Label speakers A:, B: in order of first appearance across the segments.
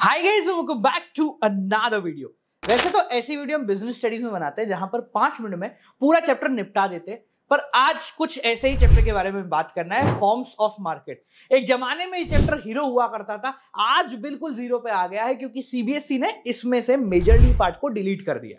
A: hi guys welcome back to another video वैसे तो ऐसी वीडियो हम बिजनेस स्टडीज में बनाते हैं जहां पर पांच मिनट में पूरा चैप्टर निपटा देते हैं पर आज कुछ ऐसे ही चैप्टर के बारे में बात करना है फॉर्म्स ऑफ मार्केट एक जमाने में ये चैप्टर हीरो हुआ करता था आज बिल्कुल जीरो पे आ गया है क्योंकि सीबीएसई e ने इसमें से मेजरली पार्ट को डिलीट कर दिया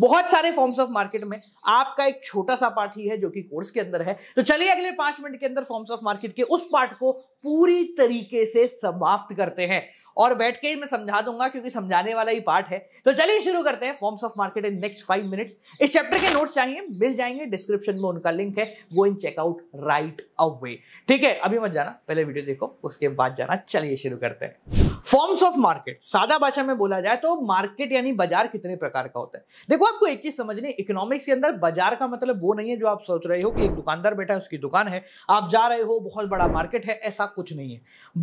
A: बहुत सारे फॉर्म्स ऑफ मार्केट में आपका एक छोटा सा पार्ट ही है जो कि कोर्स के अंदर है तो चलिए अगले पांच मिनट के अंदर फॉर्म्स ऑफ मार्केट के उस पार्ट को पूरी तरीके से समाप्त करते हैं और बैठ के ही मैं समझा दूंगा क्योंकि समझाने वाला ही पार्ट है तो चलिए शुरू करते हैं forms of market in next five minutes इस चैप्टर के नोट्स चाहिए मिल जाएंगे डिस्क्रिप्शन में उनका लिंक है go and checkout right away ठीक है अभी मत जाना पहले वीडियो देखो उसके बाद जाना चलिए शुरू करते हैं फॉर्म्स ऑफ मार्केट सादा भाषा में बोला जाए तो मार्केट यानी बाजार कितने प्रकार का होता है देखो आपको एक चीज समझनी इकोनॉमिक्स के अंदर बाजार का मतलब वो नहीं है जो आप सोच रहे हो कि एक दुकानदार बैठा है उसकी दुकान है आप जा रहे हो बहुत बड़ा मार्केट है ऐसा कुछ नहीं है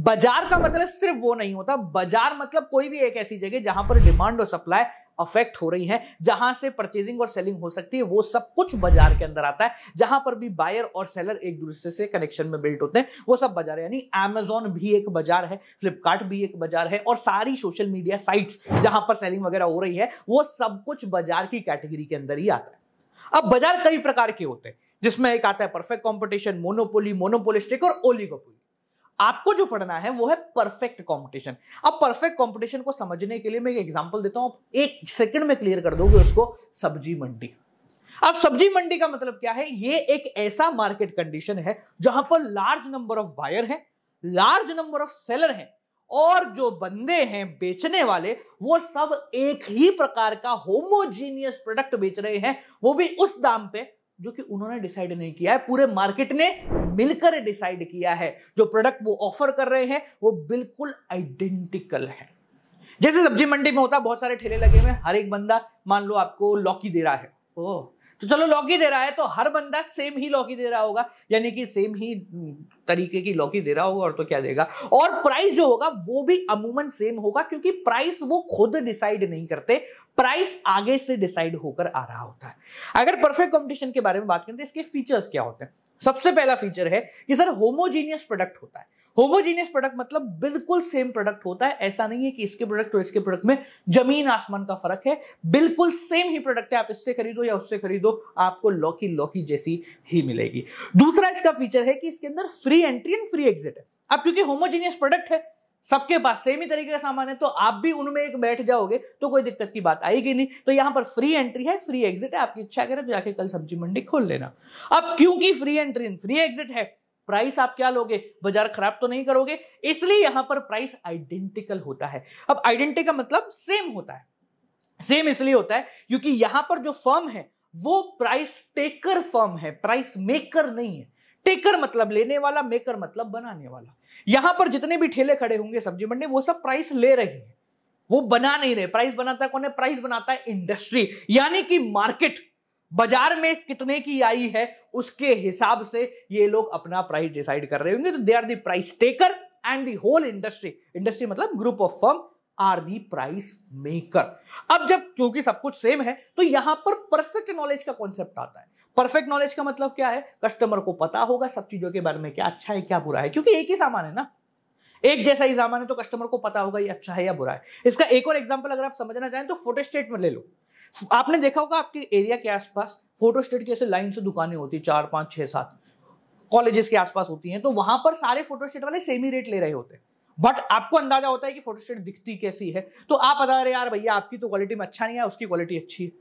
A: बाजार का मतलब सिर्फ वो नहीं होता बाजार मतलब कोई भी एक ऐसी जगह जहां पर डिमांड और सप्लाई अफेक्ट हो रही हैं जहां से परचेजिंग और सेलिंग हो सकती है वो सब कुछ बाजार के अंदर आता है जहां पर भी बायर और सेलर एक दूसरे से कनेक्शन में बिल्ट होते हैं वो सब बाजार यानी एमेजोन भी एक बाजार है फ्लिपकार्ट भी एक बाजार है और सारी सोशल मीडिया साइट्स जहां पर सेलिंग वगैरह हो रही है वो सब कुछ बाजार की कैटेगरी के अंदर ही आता है अब बाजार कई प्रकार के होते हैं जिसमें एक आता है परफेक्ट कॉम्पिटिशन मोनोपोली मोनोपोलिस्टिक और ओलिगोपोली आपको जो पढ़ना है वो है परफेक्ट कंपटीशन अब परफेक्ट कंपटीशन को समझने के लिए मैं एक एग्जांपल देता हूं एक सेकंड में क्लियर कर दोगे उसको सब्जी मंडी अब सब्जी मंडी का मतलब क्या है ये एक ऐसा मार्केट कंडीशन है जहां पर लार्ज नंबर ऑफ बायर है लार्ज नंबर ऑफ सेलर है और जो बंदे हैं बेचने वाले वो सब एक ही प्रकार का होमोजीनियस प्रोडक्ट बेच रहे हैं वो भी उस दाम पे जो कि उन्होंने डिसाइड नहीं किया है पूरे मार्केट ने मिलकर डिसाइड किया है जो प्रोडक्ट वो ऑफर कर रहे हैं वो बिल्कुल आइडेंटिकल है जैसे सब्जी मंडी में होता है बहुत सारे ठेले लगे हुए हर एक बंदा मान लो आपको लौकी दे रहा है ओ तो चलो लौकी दे रहा है तो हर बंदा सेम ही लौकी दे रहा होगा यानी कि सेम ही तरीके की लौकी दे रहा होगा और तो क्या देगा और प्राइस जो होगा वो भी अमूमन सेम होगा क्योंकि प्राइस वो खुद डिसाइड नहीं करते प्राइस आगे से डिसाइड होकर आ रहा होता है अगर परफेक्ट कॉम्पिटिशन के बारे में बात करें तो इसके फीचर्स क्या होते हैं सबसे पहला फीचर है कि सर होमोजीनियस प्रोडक्ट होता है होमोजीनियस प्रोडक्ट मतलब बिल्कुल सेम प्रोडक्ट होता है ऐसा नहीं है कि इसके प्रोडक्ट और इसके प्रोडक्ट में जमीन आसमान का फर्क है बिल्कुल सेम ही प्रोडक्ट है आप इससे खरीदो या उससे खरीदो आपको लौकी लौकी जैसी ही मिलेगी दूसरा इसका फीचर है कि इसके अंदर free free entry and free exit है अब क्योंकि होमोजेनियस प्रोडक्ट है सबके पास सेम ही तरीके का सामान है तो आप भी उनमें एक बैठ जाओगे तो कोई दिक्कत की बात आएगी नहीं तो यहां पर फ्री एंट्री है फ्री एग्जिट है आपकी इच्छा करें तो जाके कल सब्जी मंडी खोल लेना अब क्योंकि free entry and free exit है प्राइस आप क्या लोगे बाजार खराब तो नहीं करोगे इसलिए यहां पर प्राइस आइडेंटिकल होता है अब आइडेंटिकल मतलब सेम होता है सेम इसलिए होता है क्योंकि यहां पर जो फर्म है वो प्राइस टेकर फर्म है प्राइस मेकर नहीं है टेकर मतलब लेने वाला मेकर मतलब बनाने वाला यहां पर जितने भी ठेले खड़े होंगे सब्जी मंडी वो सब प्राइस ले रहे हैं वो बना नहीं रहे प्राइस बनाता कौन है प्राइस बनाता है इंडस्ट्री यानी कि मार्केट बाजार में कितने की आई है उसके हिसाब से ये लोग अपना प्राइस डिसाइड कर रहे होंगे तो they are the price taker and the whole industry industry मतलब group of firm are the price maker अब जब क्योंकि सब कुछ सेम है तो यहां पर परफेक्ट नॉलेज का कॉन्सेप्ट आता है परफेक्ट नॉलेज का मतलब क्या है कस्टमर को पता होगा सब चीजों के बारे में क्या अच्छा है क्या बुरा है क्योंकि एक ही सामान है ना एक जैसा ही सामान है तो कस्टमर को पता होगा ये अच्छा है या बुरा है इसका एक और एग्जाम्पल अगर आप समझना चाहें तो फोटो स्टेट में ले लो आपने देखा होगा आपके एरिया के आसपास फोटो स्टेट की ऐसे लाइन से दुकानें होती है चार पांच छह सात कॉलेजेस के आसपास होती हैं तो वहां पर सारे फोटो स्टेट वाले सेम ही रेट ले रहे होते हैं बट आपको अंदाजा होता है कि फोटोस्टेट दिखती कैसी है तो आप बता रहे यार भैया आपकी तो क्वालिटी में अच्छा नहीं है उसकी क्वालिटी अच्छी है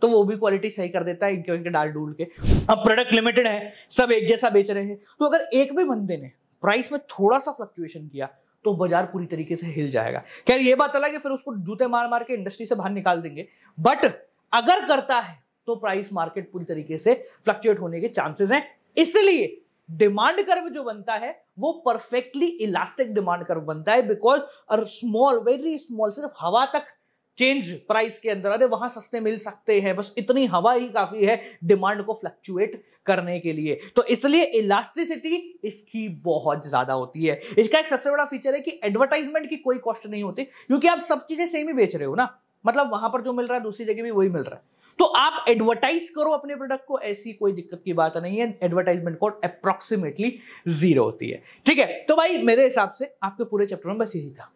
A: तो वो भी क्वालिटी सही कर देता है इनके इनके डाल डूल के अब प्रोडक्ट लिमिटेड है सब एक जैसा बेच रहे हैं तो अगर एक भी बंदे ने प्राइस में थोड़ा सा फ्लक्चुएशन किया तो बाजार पूरी तरीके से हिल जाएगा खैर ये बात अलग है फिर उसको जूते मार मार के इंडस्ट्री से बाहर निकाल देंगे बट अगर करता है तो प्राइस मार्केट पूरी तरीके से फ्लक्चुएट होने के चांसेस हैं इसलिए डिमांड कर्व जो बनता है वो परफेक्टली इलास्टिक डिमांड कर्व बनता है बिकॉज स्मॉल वेरी स्मॉल सिर्फ हवा तक चेंज प्राइस के अंदर अरे वहां सस्ते मिल सकते हैं बस इतनी हवा ही काफी है डिमांड को फ्लक्चुएट करने के लिए तो इसलिए इलास्टिसिटी इसकी बहुत ज्यादा होती है इसका एक सबसे बड़ा फीचर है कि एडवर्टाइजमेंट की कोई कॉस्ट नहीं होती क्योंकि आप सब चीजें सेम ही बेच रहे हो ना मतलब वहां पर जो मिल रहा है दूसरी जगह भी वही मिल रहा है तो आप एडवर्टाइज करो अपने प्रोडक्ट को ऐसी कोई दिक्कत की बात नहीं है एडवर्टाइजमेंट कोड अप्रोक्सीमेटली जीरो होती है ठीक है तो भाई मेरे हिसाब से आपके पूरे चैप्टर में बस यही था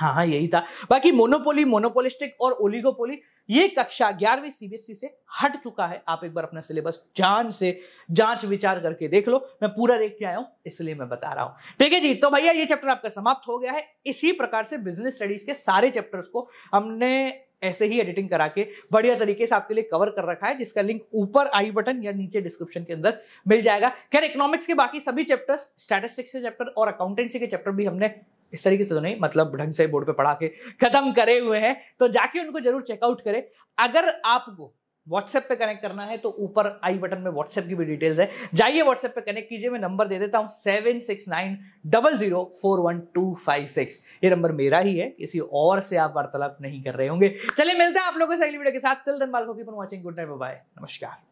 A: हाँ हाँ यही था बाकी मोनोपोली मोनोपोलिस्टिक और ओलिगोपोली ये कक्षा ग्यारहवीं सीबीएसई e से हट चुका है आप एक बार अपना सिलेबस जान से जांच विचार करके देख लो मैं पूरा देख के आया हूं इसलिए मैं बता रहा हूं ठीक है जी तो भैया ये चैप्टर आपका समाप्त हो गया है इसी प्रकार से बिजनेस स्टडीज के सारे चैप्टर्स को हमने ऐसे ही एडिटिंग करा के बढ़िया तरीके से आपके लिए कवर कर रखा है जिसका लिंक ऊपर आई बटन या नीचे डिस्क्रिप्शन के अंदर मिल जाएगा खैर इकोनॉमिक्स के बाकी सभी चैप्टर्स स्टैटिस्टिक्स के चैप्टर और अकाउंटेंसी के चैप्टर भी हमने इस तरीके से तो नहीं मतलब ढंग से बोर्ड पे पढ़ा के खत्म करे हुए हैं तो जाके उनको जरूर चेकआउट करें अगर आपको व्हाट्सएप पे कनेक्ट करना है तो ऊपर आई बटन में व्हाट्सएप की भी डिटेल्स है जाइए व्हाट्सएप पे कनेक्ट कीजिए मैं नंबर दे देता हूँ seven six nine double zero four one two five six ये नंबर मेरा ही है किसी और से आप वार्तालाप नहीं कर रहे होंगे चलिए मिलते हैं आप लोगों से अगली वीडियो के साथ तिल दिन को वॉचिंग गुड नाइट बाय नमस्कार